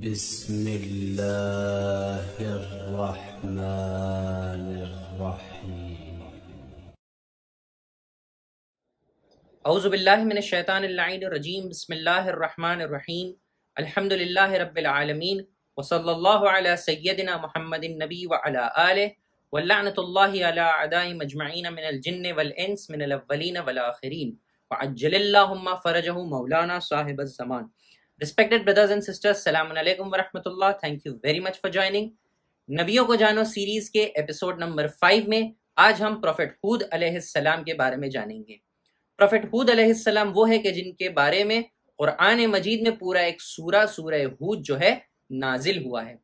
بسم الله الرحمن الرحيم اعوذ بالله من الشيطان اللعين الرجيم بسم الله الرحمن الرحيم الحمد لله رب العالمين وصلى الله على سيدنا محمد النبي وعلى آله واللعنة الله على أعداء مجمعين من الجن والإنس من الأولين والآخرين وعجل اللهم فرجه مولانا صاحب الزمان respected brothers and sisters सलाम अलैकुम वरहमतुल्लाह thank you very much for joining नबियों को जानो सीरीज के एपिसोड नंबर फाइव में आज हम प्रोफेट हूद अलैहिस्सलाम के बारे में जानेंगे प्रोफेट हूद अलैहिस्सलाम वो है कि जिनके बारे में कुरान मजीद में पूरा एक सूरा सूरह हूद जो है नाजिल हुआ है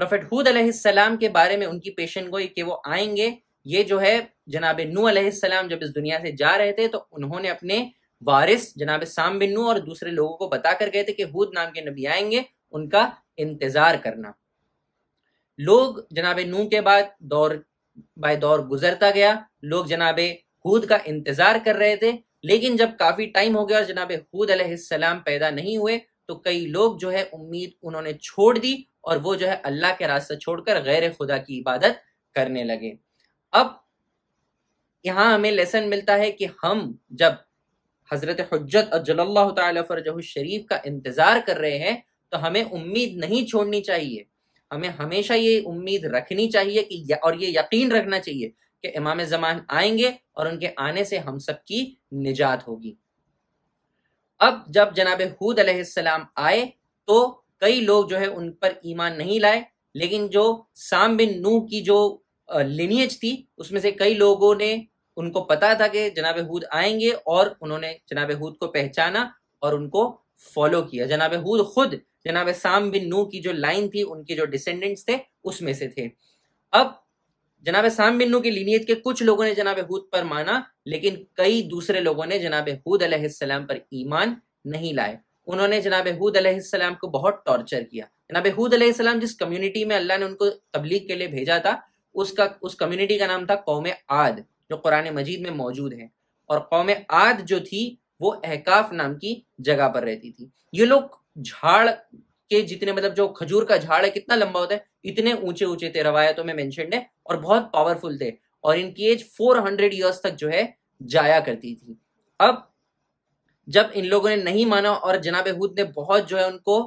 प्रोफेट हूद अलैहिस्सलाम के बारे में उनकी पेशन गोई कि वो आएंगे ये जो है जनाब नू अलैहिस्सलाम जब इस दुनिया से जा रहे थे तो उन्होंने अपने वारिस जनाब साम बिन्नू और दूसरे लोगों को बता कर गए थे कि हूद नाम के नबी आएंगे उनका इंतजार करना लोग जनाब नू के बाद दौर बाय दौर गुजरता गया लोग जनाब हूद का इंतजार कर रहे थे लेकिन जब काफी टाइम हो गया और जनाब हूद अलैहिस्सलाम पैदा नहीं हुए तो कई लोग जो है उम्मीद उन्होंने छोड़ दी और वो जो है अल्लाह के रास्ते छोड़कर गैर खुदा की इबादत करने लगे अब यहां हमें लेसन मिलता है कि हम जब हजरत हजरत फरजह शरीफ का इंतज़ार कर रहे हैं तो हमें उम्मीद नहीं छोड़नी चाहिए हमें हमेशा ये उम्मीद रखनी चाहिए कि और ये यकीन रखना चाहिए कि इमाम ज़मान आएंगे और उनके आने से हम सब की निजात होगी अब जब जनाब हूद अलैहिस्सलाम आए तो कई लोग जो है उन पर ईमान नहीं लाए लेकिन जो साम बिन नू की जो लिनियज थी उसमें से कई लोगों ने उनको पता था कि जनाब हूद आएंगे और उन्होंने जनाब हूद को पहचाना और उनको फॉलो किया जनाब हूद खुद जनाब साम बिन नू की जो लाइन थी उनके जो डिसेंडेंट्स थे उसमें से थे अब जनाब साम बिन नू की लीनियत के कुछ लोगों ने जनाब हूद पर माना लेकिन कई दूसरे लोगों ने जनाब हूद अलैहिस्सलाम पर ईमान नहीं लाए उन्होंने जनाब हूद अलैहिस्सलाम को बहुत टॉर्चर किया जनाब हूद अलैहिस्सलाम जिस कम्युनिटी में अल्लाह ने उनको तबलीग के लिए भेजा था उसका उस कम्युनिटी का नाम था कौम आद जो कुरान मजीद में मौजूद है और कौम आद जो थी वो एहकाफ नाम की जगह पर रहती थी ये लोग झाड़ के जितने मतलब जो खजूर का झाड़ है कितना लंबा होता है इतने ऊंचे ऊंचे थे रवायतों में मैंशन है और बहुत पावरफुल थे और इनकी एज 400 ईयर्स तक जो है जाया करती थी अब जब इन लोगों ने नहीं माना और जनाब हूद ने बहुत जो है उनको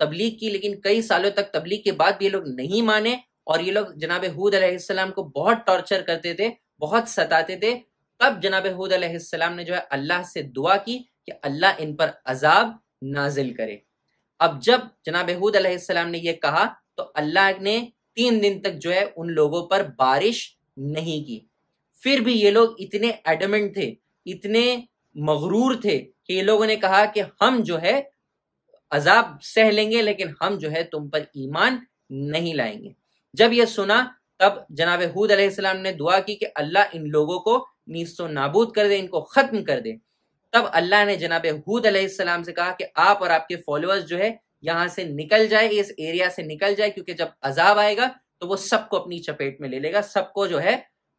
तबलीग की लेकिन कई सालों तक तबलीग के बाद भी ये लोग नहीं माने और ये लोग जनाब हूद को बहुत टॉर्चर करते थे बहुत सताते थे तब जनाब हूद अलैहिस्सलाम ने जो है अल्लाह से दुआ की कि अल्लाह इन पर अजाब नाजिल करे अब जब जनाब हूद अलैहिस्सलाम ने यह कहा तो अल्लाह ने तीन दिन तक जो है उन लोगों पर बारिश नहीं की फिर भी ये लोग इतने एडमेंट थे इतने मगरूर थे कि ये लोगों ने कहा कि हम जो है अजाब सह लेंगे लेकिन हम जो है तुम पर ईमान नहीं लाएंगे जब यह सुना तब जनाब हूद अलैहिस्सलाम ने दुआ की कि अल्लाह इन लोगों को नीसो नाबूद कर दे इनको ख़त्म कर दे तब अल्लाह ने जनाब हूद अलैहिस्सलाम से कहा कि आप और आपके फॉलोअर्स जो है यहाँ से निकल जाए इस एरिया से निकल जाए क्योंकि जब अजाब आएगा तो वो सबको अपनी चपेट में ले लेगा सबको जो है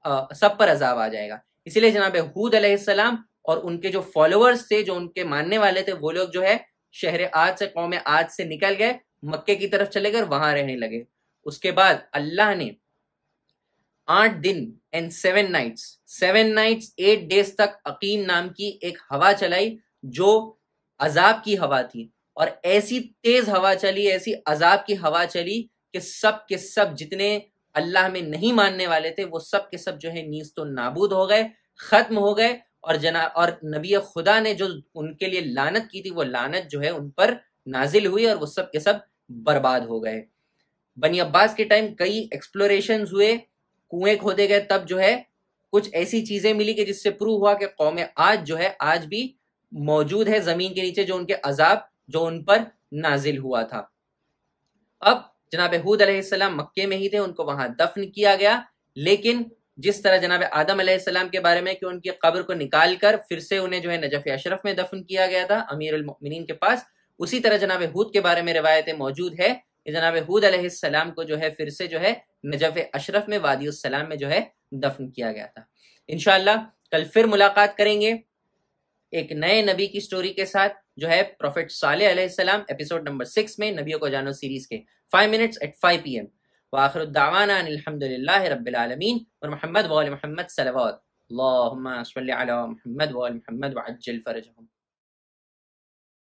आ, सब पर अजाब आ जाएगा इसीलिए जनाब हूद अलैहिस्सलाम और उनके जो फॉलोअर्स थे जो उनके मानने वाले थे वो लोग जो है शहर आज से कौम आज से निकल गए मक्के की तरफ चले गए वहां रहने लगे उसके बाद अल्लाह ने आठ दिन and seven nights seven nights eight days तक अकीम नाम की एक हवा चलाई जो अजाब की हवा थी और ऐसी तेज हवा चली ऐसी अजाब की हवा चली कि सब के सब जितने अल्लाह में नहीं मानने वाले थे वो सब के सब जो है नीज तो नाबूद हो गए खत्म हो गए और जना और नबी खुदा ने जो उनके लिए लानत की थी वो लानत जो है उन पर नाजिल हुई और वो सब के सब बर्बाद हो गए बनी अब्बास के टाइम कई एक्सप्लोरेशन हुए कुएं खोदे गए तब जो है कुछ ऐसी चीजें मिली कि जिससे प्रूव हुआ कि कौम आज जो है आज भी मौजूद है जमीन के नीचे जो उनके अजाब जो उन पर नाजिल हुआ था अब जनाब हूद अलैहिस्सलाम मक्के में ही थे उनको वहां दफन किया गया लेकिन जिस तरह जनाब आदम अलैहिस्सलाम के बारे में कि उनकी कब्र को निकाल कर फिर से उन्हें जो है नजफ अशरफ में दफन किया गया था अमीर उलमिन के पास उसी तरह जनाब हूद के बारे में रवायतें मौजूद है कि जनाब हूद अलैहिस्सलाम को जो है फिर से जो है नजफ अशरफ में वादी सलाम में जो है दफन किया गया था इनशाला कल फिर मुलाकात करेंगे एक नए नबी की स्टोरी के साथ जो है प्रोफेट साले सलाम एपिसोड नंबर सिक्स में नबियों को जानो सीरीज के five minutes at five P M वाखर अलहमदिल्ला रबालमीन और मोहम्मद वाल मोहम्मद सलवा महमद वाल महमद वजल फ़रजहम